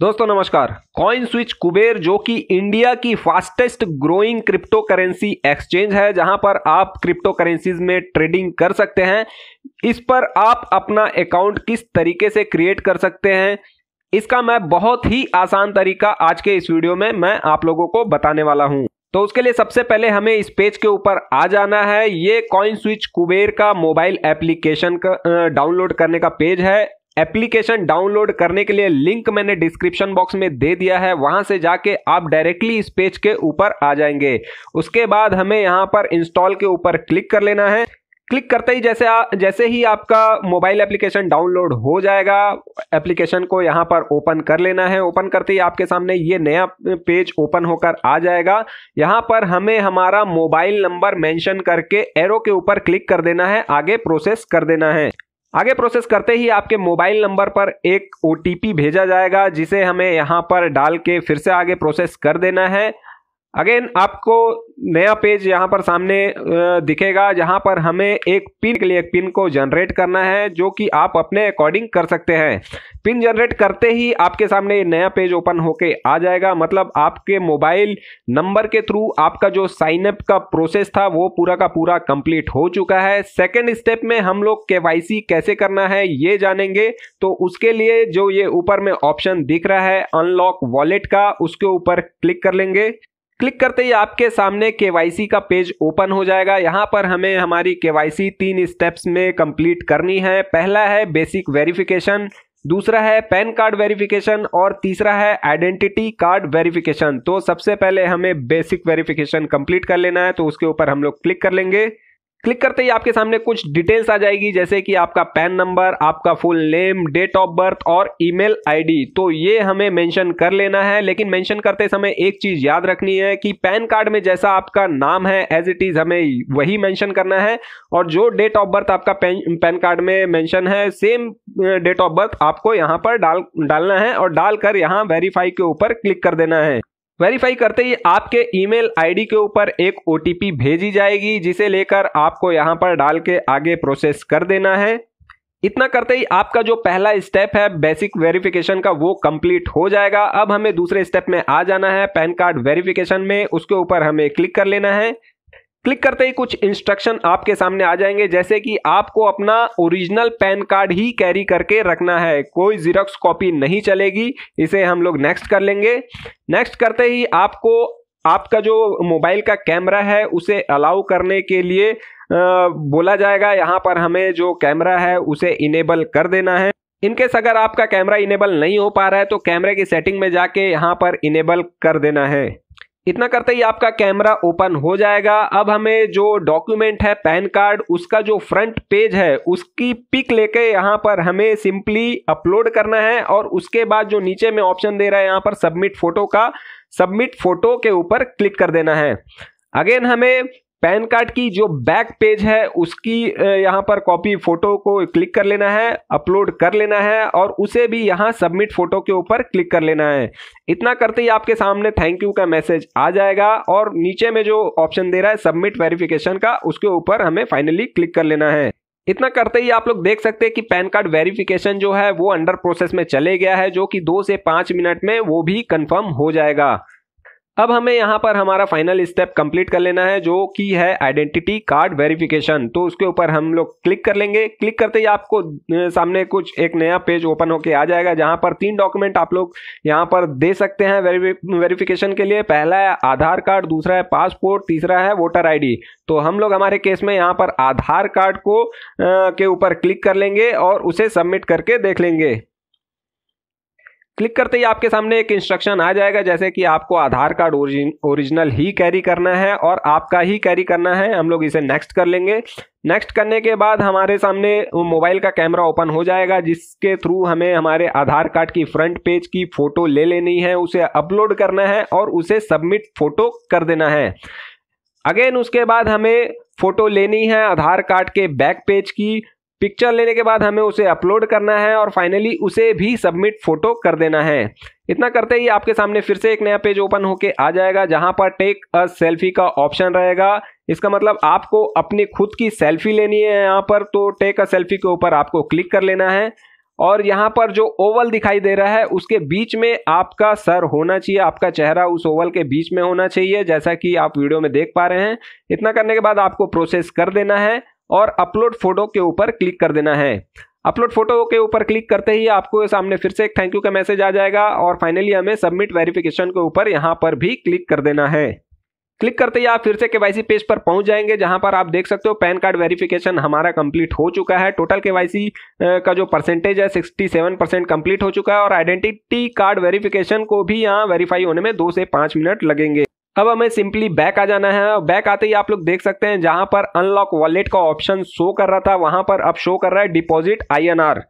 दोस्तों नमस्कार coin switch Kuber जो कि इंडिया की fastest growing cryptocurrency exchange है जहां पर आप क्रिप्टो करेंसीज में ट्रेडिंग कर सकते हैं इस पर आप अपना अकाउंट किस तरीके से क्रिएट कर सकते हैं इसका मैं बहुत ही आसान तरीका आज के इस वीडियो में मैं आप लोगों को बताने वाला हूं तो उसके लिए सबसे पहले हमें इस पेज के ऊपर आ जाना है ये कॉइन स्विच कुबेर का मोबाइल एप्लीकेशन का डाउनलोड करने का पेज है एप्लीकेशन डाउनलोड करने के लिए लिंक मैंने डिस्क्रिप्शन बॉक्स में दे दिया है वहां से जाके आप डायरेक्टली इस पेज के ऊपर आ जाएंगे उसके बाद हमें यहाँ पर इंस्टॉल के ऊपर क्लिक कर लेना है क्लिक करते ही जैसे आ, जैसे ही आपका मोबाइल एप्लीकेशन डाउनलोड हो जाएगा एप्लीकेशन को यहाँ पर ओपन कर लेना है ओपन करते ही आपके सामने ये नया पेज ओपन होकर आ जाएगा यहाँ पर हमें हमारा मोबाइल नंबर मेंशन करके एरो के ऊपर क्लिक कर देना है आगे प्रोसेस कर देना है आगे प्रोसेस करते ही आपके मोबाइल नंबर पर एक ओ भेजा जाएगा जिसे हमें यहाँ पर डाल के फिर से आगे प्रोसेस कर देना है अगेन आपको नया पेज यहाँ पर सामने दिखेगा जहाँ पर हमें एक पिन के लिए एक पिन को जनरेट करना है जो कि आप अपने अकॉर्डिंग कर सकते हैं पिन जनरेट करते ही आपके सामने नया पेज ओपन होके आ जाएगा मतलब आपके मोबाइल नंबर के थ्रू आपका जो साइन अप का प्रोसेस था वो पूरा का पूरा कंप्लीट हो चुका है सेकेंड स्टेप में हम लोग के कैसे करना है ये जानेंगे तो उसके लिए जो ये ऊपर में ऑप्शन दिख रहा है अनलॉक वॉलेट का उसके ऊपर क्लिक कर लेंगे क्लिक करते ही आपके सामने के का पेज ओपन हो जाएगा यहाँ पर हमें हमारी के तीन स्टेप्स में कंप्लीट करनी है पहला है बेसिक वेरिफिकेशन दूसरा है पैन कार्ड वेरिफिकेशन और तीसरा है आइडेंटिटी कार्ड वेरिफिकेशन तो सबसे पहले हमें बेसिक वेरिफिकेशन कंप्लीट कर लेना है तो उसके ऊपर हम लोग क्लिक कर लेंगे क्लिक करते ही आपके सामने कुछ डिटेल्स आ जाएगी जैसे कि आपका पैन नंबर आपका full name date of birth और ईमेल आईडी तो ये हमें मेंशन कर लेना है लेकिन मेंशन करते समय एक चीज याद रखनी है कि पैन कार्ड में जैसा आपका नाम है एज इट इज हमें वही मेंशन करना है और जो डेट ऑफ बर्थ आपका पैन पैन कार्ड में मैंशन है सेम डेट ऑफ बर्थ आपको यहाँ पर डाल डालना है और डालकर यहाँ वेरीफाई के ऊपर क्लिक कर देना है वेरीफाई करते ही आपके ईमेल आईडी के ऊपर एक ओ भेजी जाएगी जिसे लेकर आपको यहाँ पर डाल के आगे प्रोसेस कर देना है इतना करते ही आपका जो पहला स्टेप है बेसिक वेरिफिकेशन का वो कंप्लीट हो जाएगा अब हमें दूसरे स्टेप में आ जाना है पैन कार्ड वेरिफिकेशन में उसके ऊपर हमें क्लिक कर लेना है क्लिक करते ही कुछ इंस्ट्रक्शन आपके सामने आ जाएंगे जैसे कि आपको अपना ओरिजिनल पैन कार्ड ही कैरी करके रखना है कोई जीरोक्स कॉपी नहीं चलेगी इसे हम लोग नेक्स्ट कर लेंगे नेक्स्ट करते ही आपको आपका जो मोबाइल का कैमरा है उसे अलाउ करने के लिए आ, बोला जाएगा यहाँ पर हमें जो कैमरा है उसे इनेबल कर देना है इनकेस अगर आपका कैमरा इनेबल नहीं हो पा रहा है तो कैमरे की सेटिंग में जाके यहाँ पर इनेबल कर देना है इतना करते ही आपका कैमरा ओपन हो जाएगा अब हमें जो डॉक्यूमेंट है पैन कार्ड उसका जो फ्रंट पेज है उसकी पिक लेके यहाँ पर हमें सिंपली अपलोड करना है और उसके बाद जो नीचे में ऑप्शन दे रहा है यहाँ पर सबमिट फोटो का सबमिट फोटो के ऊपर क्लिक कर देना है अगेन हमें पैन कार्ड की जो बैक पेज है उसकी यहाँ पर कॉपी फोटो को क्लिक कर लेना है अपलोड कर लेना है और उसे भी यहाँ सबमिट फोटो के ऊपर क्लिक कर लेना है इतना करते ही आपके सामने थैंक यू का मैसेज आ जाएगा और नीचे में जो ऑप्शन दे रहा है सबमिट वेरिफिकेशन का उसके ऊपर हमें फाइनली क्लिक कर लेना है इतना करते ही आप लोग देख सकते हैं कि पैन कार्ड वेरिफिकेशन जो है वो अंडर प्रोसेस में चले गया है जो कि दो से पाँच मिनट में वो भी कंफर्म हो जाएगा अब हमें यहाँ पर हमारा फाइनल स्टेप कंप्लीट कर लेना है जो कि है आइडेंटिटी कार्ड वेरिफिकेशन तो उसके ऊपर हम लोग क्लिक कर लेंगे क्लिक करते ही आपको सामने कुछ एक नया पेज ओपन होके आ जाएगा जहाँ पर तीन डॉक्यूमेंट आप लोग यहाँ पर दे सकते हैं वेरिफिकेशन के लिए पहला है आधार कार्ड दूसरा है पासपोर्ट तीसरा है वोटर आई तो हम लोग हमारे केस में यहाँ पर आधार कार्ड को आ, के ऊपर क्लिक कर लेंगे और उसे सबमिट करके देख लेंगे क्लिक करते ही आपके सामने एक इंस्ट्रक्शन आ जाएगा जैसे कि आपको आधार कार्ड ओरिजिनल ही कैरी करना है और आपका ही कैरी करना है हम लोग इसे नेक्स्ट कर लेंगे नेक्स्ट करने के बाद हमारे सामने मोबाइल का कैमरा ओपन हो जाएगा जिसके थ्रू हमें हमारे आधार कार्ड की फ्रंट पेज की फ़ोटो ले लेनी है उसे अपलोड करना है और उसे सबमिट फ़ोटो कर देना है अगेन उसके बाद हमें फ़ोटो लेनी है आधार कार्ड के बैक पेज की पिक्चर लेने के बाद हमें उसे अपलोड करना है और फाइनली उसे भी सबमिट फोटो कर देना है इतना करते ही आपके सामने फिर से एक नया पेज ओपन होके आ जाएगा जहां पर टेक अ सेल्फी का ऑप्शन रहेगा इसका मतलब आपको अपनी खुद की सेल्फी लेनी है यहाँ पर तो टेक अ सेल्फी के ऊपर आपको क्लिक कर लेना है और यहाँ पर जो ओवल दिखाई दे रहा है उसके बीच में आपका सर होना चाहिए आपका चेहरा उस ओवल के बीच में होना चाहिए जैसा कि आप वीडियो में देख पा रहे हैं इतना करने के बाद आपको प्रोसेस कर देना है और अपलोड फोटो के ऊपर क्लिक कर देना है अपलोड फोटो के ऊपर क्लिक करते ही आपको सामने फिर से एक थैंक यू का मैसेज आ जाएगा और फाइनली हमें सबमिट वेरिफिकेशन के ऊपर यहाँ पर भी क्लिक कर देना है क्लिक करते ही आप फिर से केवाईसी पेज पर पहुंच जाएंगे जहां पर आप देख सकते हो पैन कार्ड वेरिफिकेशन हमारा कंप्लीट हो चुका है टोटल केवाईसी का जो परसेंटेज है 67 परसेंट कंप्लीट हो चुका है और आइडेंटिटी कार्ड वेरिफिकेशन को भी यहां वेरीफाई होने में दो से पाँच मिनट लगेंगे अब हमें सिंपली बैक आ जाना है बैक आते ही आप लोग देख सकते हैं जहां पर अनलॉक वॉलेट का ऑप्शन शो कर रहा था वहां पर अब शो कर रहा है डिपॉजिट आईएनआर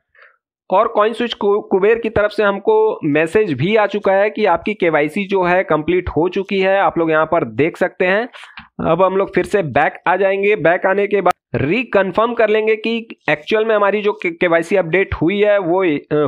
और कॉइन स्विच कुबेर की तरफ से हमको मैसेज भी आ चुका है कि आपकी केवाईसी जो है कंप्लीट हो चुकी है आप लोग यहां पर देख सकते हैं अब हम लोग फिर से बैक आ जाएंगे बैक आने के बाद रिकन्फर्म कर लेंगे कि एक्चुअल में हमारी जो के अपडेट हुई है वो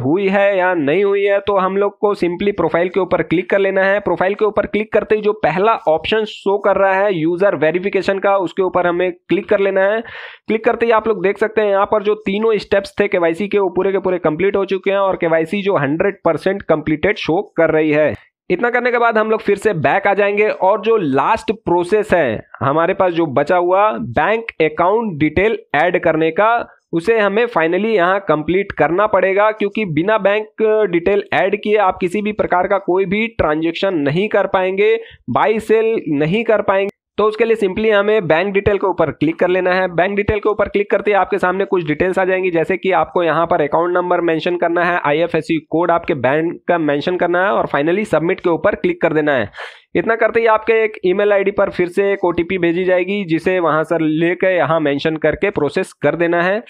हुई है या नहीं हुई है तो हम लोग को सिंपली प्रोफाइल के ऊपर क्लिक कर लेना है प्रोफाइल के ऊपर क्लिक करते ही जो पहला ऑप्शन शो कर रहा है यूज़र वेरिफिकेशन का उसके ऊपर हमें क्लिक कर लेना है क्लिक करते ही आप लोग देख सकते हैं यहाँ पर जो तीनों स्टेप्स थे के के वो पूरे के पूरे कंप्लीट हो चुके हैं और के जो हंड्रेड परसेंट शो कर रही है इतना करने के बाद हम लोग फिर से बैक आ जाएंगे और जो लास्ट प्रोसेस है हमारे पास जो बचा हुआ बैंक अकाउंट डिटेल ऐड करने का उसे हमें फाइनली यहाँ कंप्लीट करना पड़ेगा क्योंकि बिना बैंक डिटेल ऐड किए आप किसी भी प्रकार का कोई भी ट्रांजेक्शन नहीं कर पाएंगे बाई सेल नहीं कर पाएंगे तो उसके लिए सिंपली हमें बैंक डिटेल के ऊपर क्लिक कर लेना है बैंक डिटेल के ऊपर क्लिक करते ही आपके सामने कुछ डिटेल्स आ जाएंगी जैसे कि आपको यहाँ पर अकाउंट नंबर मेंशन करना है आईएफएससी कोड आपके बैंक का मेंशन करना है और फाइनली सबमिट के ऊपर क्लिक कर देना है इतना करते ही आपके एक ईमेल मेल पर फिर से एक ओ भेजी जाएगी जिसे वहाँ से लेकर यहाँ मैंशन करके प्रोसेस कर देना है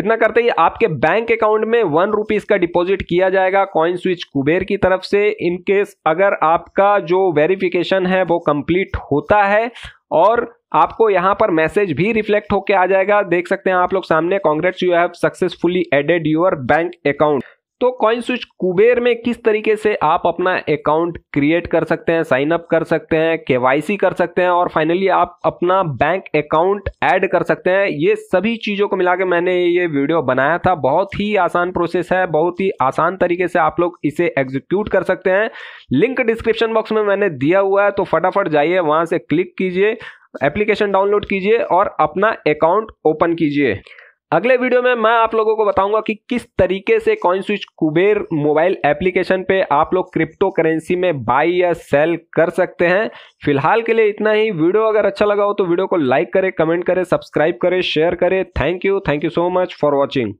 इतना करते ही आपके बैंक अकाउंट में वन रुपीज का डिपॉजिट किया जाएगा कॉइन स्विच कुबेर की तरफ से इनकेस अगर आपका जो वेरिफिकेशन है वो कंप्लीट होता है और आपको यहाँ पर मैसेज भी रिफ्लेक्ट होकर आ जाएगा देख सकते हैं आप लोग सामने congrats you have successfully added your bank account तो कॉइन स्विच कुबेर में किस तरीके से आप अपना अकाउंट क्रिएट कर सकते हैं साइन अप कर सकते हैं केवाईसी कर सकते हैं और फाइनली आप अपना बैंक अकाउंट ऐड कर सकते हैं ये सभी चीज़ों को मिला के मैंने ये वीडियो बनाया था बहुत ही आसान प्रोसेस है बहुत ही आसान तरीके से आप लोग इसे एग्जीक्यूट कर सकते हैं लिंक डिस्क्रिप्शन बॉक्स में मैंने दिया हुआ है तो फटाफट जाइए वहाँ से क्लिक कीजिए एप्लीकेशन डाउनलोड कीजिए और अपना अकाउंट ओपन कीजिए अगले वीडियो में मैं आप लोगों को बताऊंगा कि किस तरीके से coin switch Kuber mobile application पे आप लोग क्रिप्टो करेंसी में बाई या सेल कर सकते हैं फिलहाल के लिए इतना ही वीडियो अगर अच्छा लगा हो तो वीडियो को लाइक करें कमेंट करें सब्सक्राइब करें शेयर करें thank you thank you so much for watching